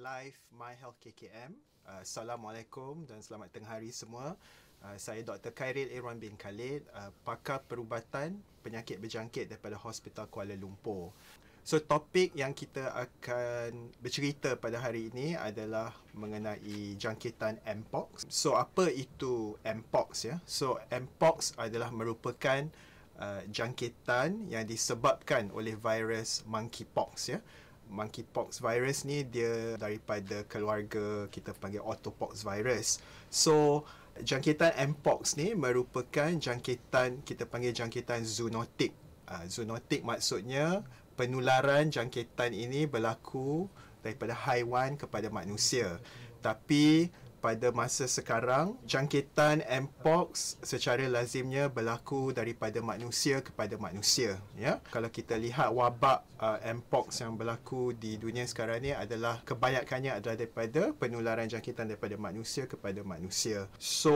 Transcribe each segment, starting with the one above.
live My Health KKM. Uh, Assalamualaikum dan selamat tengah hari semua. Uh, saya Dr. Khairil Irwan bin Khalid, uh, pakar perubatan penyakit berjangkit daripada Hospital Kuala Lumpur. So topik yang kita akan bercerita pada hari ini adalah mengenai jangkitan Mpox. So apa itu Mpox ya? So Mpox adalah merupakan uh, jangkitan yang disebabkan oleh virus monkeypox ya monkeypox virus ni dia daripada keluarga kita panggil orthopox virus. So jangkitan mpox ni merupakan jangkitan kita panggil jangkitan zoonotik. Uh, zoonotik maksudnya penularan jangkitan ini berlaku daripada haiwan kepada manusia. Tapi pada masa sekarang jangkitan mpox secara lazimnya berlaku daripada manusia kepada manusia ya kalau kita lihat wabak uh, mpox yang berlaku di dunia sekarang ni adalah kebanyakannya adalah daripada penularan jangkitan daripada manusia kepada manusia so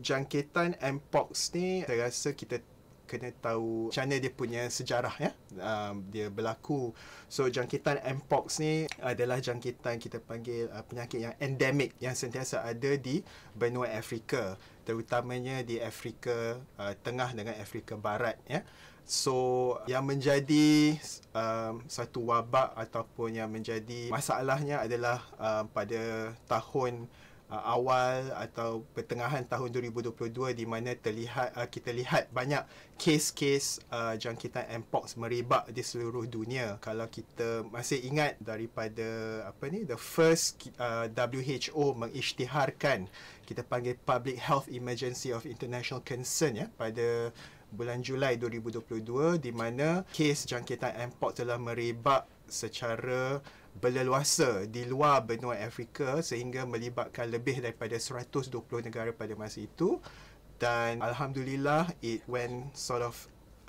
jangkitan mpox ni saya rasa kita kena tahu macam dia punya sejarah ya um, dia berlaku so jangkitan mpox ni adalah jangkitan kita panggil uh, penyakit yang endemik yang sentiasa ada di benua Afrika terutamanya di Afrika uh, tengah dengan Afrika barat ya so yang menjadi um, satu wabak ataupun yang menjadi masalahnya adalah um, pada tahun uh, awal atau pertengahan tahun 2022 di mana terlihat uh, kita lihat banyak kes-kes uh, jangkitan mpox merebak di seluruh dunia. Kalau kita masih ingat daripada apa ni the first uh, WHO mengisytiharkan kita panggil public health emergency of international concern ya pada bulan Julai 2022 di mana kes jangkitan mpox telah merebak secara berleluasa di luar benua Afrika sehingga melibatkan lebih daripada 120 negara pada masa itu dan alhamdulillah it went sort of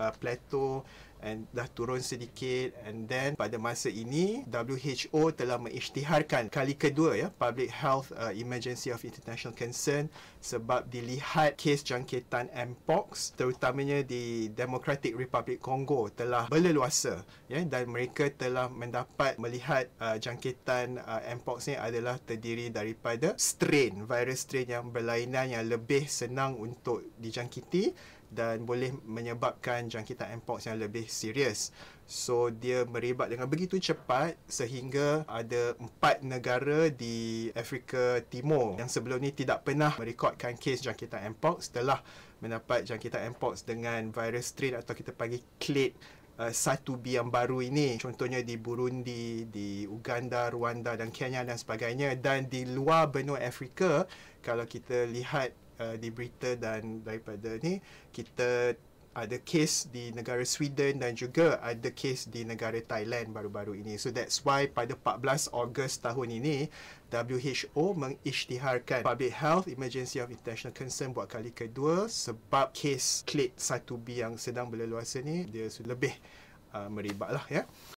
uh, plateau and dah turun sedikit and then pada masa ini WHO telah mengisytiharkan kali kedua ya public health uh, emergency of international concern sebab dilihat kes jangkitan mpox terutamanya di Democratic Republic Congo telah berleluasa ya dan mereka telah mendapat melihat uh, jangkitan uh, mpox ni adalah terdiri daripada strain virus strain yang berlainan yang lebih senang untuk dijangkiti dan boleh menyebabkan jangkitan mpox yang lebih serius. So dia merebak dengan begitu cepat sehingga ada empat negara di Afrika Timur yang sebelum ni tidak pernah merekodkan kes jangkitan mpox Setelah mendapat jangkitan mpox dengan virus strain atau kita panggil clade uh, satu B yang baru ini contohnya di Burundi, di Uganda, Rwanda dan Kenya dan sebagainya dan di luar benua Afrika kalau kita lihat uh, di berita dan daripada ni kita ada kes di negara Sweden dan juga ada kes di negara Thailand baru-baru ini. So that's why pada 14 Ogos tahun ini WHO mengisytiharkan Public Health Emergency of International Concern buat kali kedua sebab kes klit 1B yang sedang berleluasa ini dia sudah lebih uh, meribak lah ya.